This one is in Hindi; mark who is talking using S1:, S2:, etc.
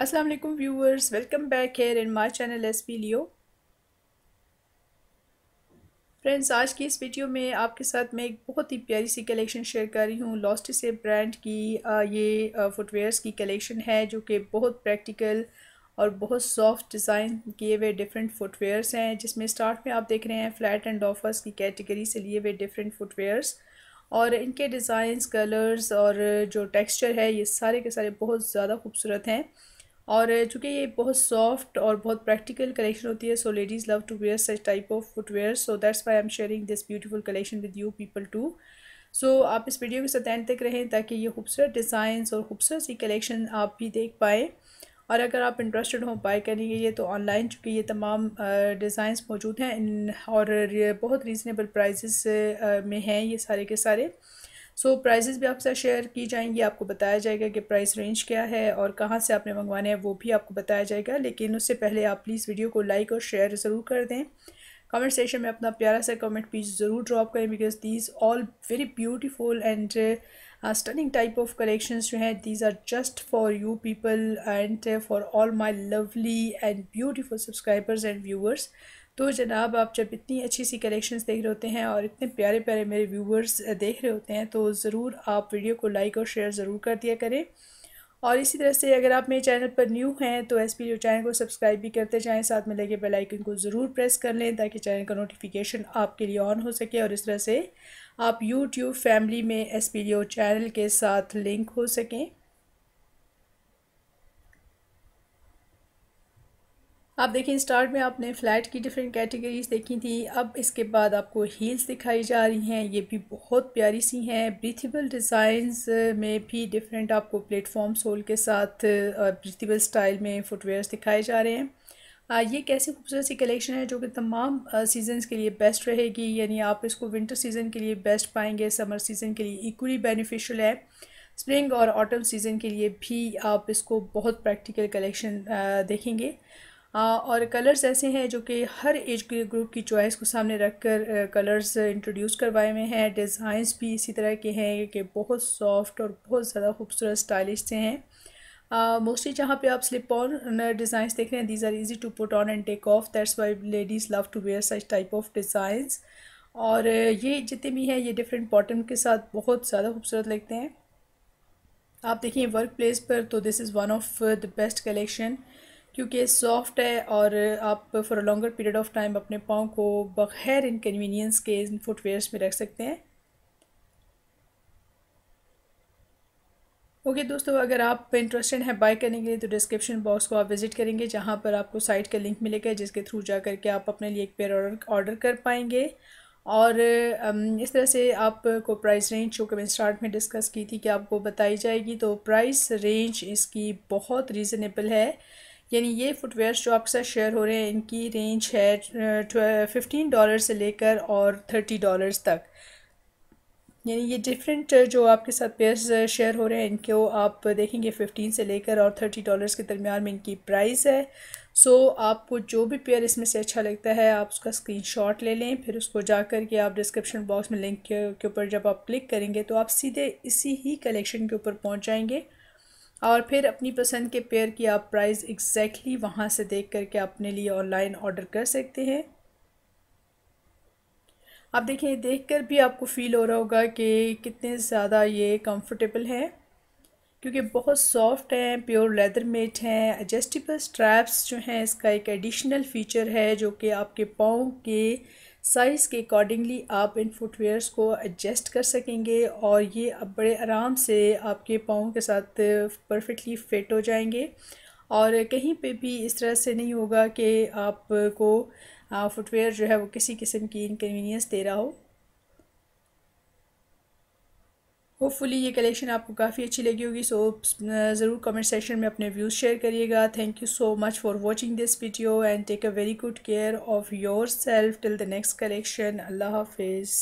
S1: अस्सलाम वालेकुम viewers welcome back here in my channel S P Leo friends आज की इस वीडियो में आपके साथ मैं एक बहुत ही प्यारी सी कलेक्शन शेयर कर रही हूँ लॉस्ट से ब्रांड की ये फुटवेयर्स की कलेक्शन है जो कि बहुत प्रैक्टिकल और बहुत सॉफ्ट डिज़ाइन किए हुए डिफरेंट फुटवेयर्स हैं जिसमें स्टार्ट में आप देख रहे हैं फ्लैट एंड ऑफर्स की कैटेगरी से लिए हुए डिफरेंट फुटवेयर्स और इनके डिज़ाइंस कलर्स और जो टेक्सचर है ये सारे के सारे बहुत ज़्यादा खूबसूरत हैं और चूँकि ये बहुत सॉफ्ट और बहुत प्रैक्टिकल कलेक्शन होती है so ladies love to wear such type of footwear so that's why I am sharing this beautiful collection with you people too so आप इस वीडियो के साथ एंड तक रहें ताकि ये खूबसूरत डिज़ाइंस और खूबसूरत सी कलेक्शन आप भी देख पाएँ और अगर आप इंटरेस्टेड हो बाय करने के लिए तो ऑनलाइन चूँकि ये तमाम डिज़ाइंस मौजूद हैं और बहुत रीज़नेबल प्राइजेस में हैं ये सारे के सारे सो so, प्राइजेस भी आपसे शेयर की जाएंगी आपको बताया जाएगा कि प्राइस रेंज क्या है और कहाँ से आपने मंगवाने हैं वो भी आपको बताया जाएगा लेकिन उससे पहले आप प्लीज़ वीडियो को लाइक और शेयर ज़रूर कर दें कमेंट सेशन में अपना प्यारा सा कमेंट प्लीज ज़रूर ड्रॉप करें because these all very beautiful and stunning type of collections जो हैं these are just for you people and for all my lovely and beautiful subscribers and viewers तो जनाब आप जब इतनी अच्छी सी कलेक्शंस देख रहे होते हैं और इतने प्यारे प्यारे मेरे व्यूवर्स देख रहे होते हैं तो ज़रूर आप वीडियो को लाइक और शेयर ज़रूर कर दिया करें और इसी तरह से अगर आप मेरे चैनल पर न्यू हैं तो एस पी चैनल को सब्सक्राइब भी करते जाएँ साथ में लगे बेलाइकन को ज़रूर प्रेस कर लें ताकि चैनल का नोटिफिकेशन आपके लिए ऑन हो सके और इस तरह से आप यूट्यूब फैमिली में एस पी चैनल के साथ लिंक हो सकें आप देखें स्टार्ट में आपने फ्लैट की डिफरेंट कैटेगरीज देखी थी अब इसके बाद आपको हील्स दिखाई जा रही हैं ये भी बहुत प्यारी सी हैं ब्रीथिबल डिज़ाइंस में भी डिफरेंट आपको प्लेटफॉर्म सोल के साथ ब्रीथिबल स्टाइल में फुटवेयर्स दिखाए जा रहे हैं ये कैसी खूबसूरत सी कलेक्शन है जो कि तमाम सीजन्स के लिए बेस्ट रहेगी यानी आप इसको विंटर सीज़न के लिए बेस्ट पाएंगे समर सीज़न के लिए इक्वली बेनिफिशियल है स्प्रिंग और ऑटम सीज़न के लिए भी आप इसको बहुत प्रैक्टिकल कलेक्शन देखेंगे और कलर्स ऐसे हैं जो कि हर एज ग्रुप की चॉइस को सामने रख कर कलर्स इंट्रोड्यूस करवाए हुए हैं डिज़ाइंस भी इसी तरह के हैं कि बहुत सॉफ्ट और बहुत ज़्यादा खूबसूरत स्टाइलिश से हैं मोस्टली जहाँ पे आप स्लिप ऑन डिज़ाइंस देख रहे हैं these are easy to put on and take off that's why ladies love to wear such type of designs और ये जितने भी हैं ये डिफरेंट बॉटम के साथ बहुत ज़्यादा खूबसूरत लगते हैं आप देखिए वर्क प्लेस पर तो this is one of the best collection क्योंकि सॉफ्ट है और आप for a longer period of time अपने पाँव को बग़ैर इनकनवीनियंस के इन फुटवेयर्स में रख सकते हैं ओके okay, दोस्तों अगर आप इंटरेस्टेड हैं बाय करने के लिए तो डिस्क्रिप्शन बॉक्स को आप विज़िट करेंगे जहाँ पर आपको साइट का लिंक मिलेगा जिसके थ्रू जा करके आप अपने लिए एक पेयर ऑर्डर कर पाएंगे और um, इस तरह से आपको प्राइस रेंज जो कि स्टार्ट में डिस्कस की थी कि आपको बताई जाएगी तो प्राइस रेंज इसकी बहुत रीज़नेबल है यानी ये फुटवेयर जो आपके साथ शेयर हो रहे हैं इनकी रेंज है फिफ्टीन डॉलर से लेकर और थर्टी डॉलर्स तक यानी ये डिफरेंट जो आपके साथ पेयर्स शेयर हो रहे हैं इनको आप देखेंगे फ़िफ्टीन से लेकर और थर्टी डॉलर्स के दरमियान में इनकी प्राइस है सो so, आपको जो भी पेयर इसमें से अच्छा लगता है आप उसका स्क्रीनशॉट ले लें फिर उसको जा कर के आप डिस्क्रिप्शन बॉक्स में लिंक के ऊपर जब आप क्लिक करेंगे तो आप सीधे इसी ही कलेक्शन के ऊपर पहुंच जाएंगे और फिर अपनी पसंद के पेयर की आप प्राइस एग्जैक्टली वहाँ से देख करके अपने लिए ऑनलाइन ऑर्डर कर सकते हैं आप देखिए देख कर भी आपको फ़ील हो रहा होगा कि कितने ज़्यादा ये कंफर्टेबल हैं क्योंकि बहुत सॉफ्ट हैं प्योर लेदर मेट हैं एडजस्टेबल स्ट्रैप्स जो हैं इसका एक एडिशनल फ़ीचर है जो कि आपके पाँव के साइज़ के अकॉर्डिंगली आप इन फुटवेयर्स को एडजस्ट कर सकेंगे और ये अब बड़े आराम से आपके पाँव के साथ परफेक्टली फिट हो जाएंगे और कहीं पे भी इस तरह से नहीं होगा कि आपको फुटवेयर जो है वो किसी किस्म की इनकन्वीनियंस दे रहा हो होपफुली ये कलेक्शन आपको काफ़ी अच्छी लगी होगी सो ज़रूर कमेंट सेक्शन में अपने व्यूज़ शेयर करिएगा thank you so much for watching this video and take a very good care of yourself till the next collection अल्लाह हाफिज़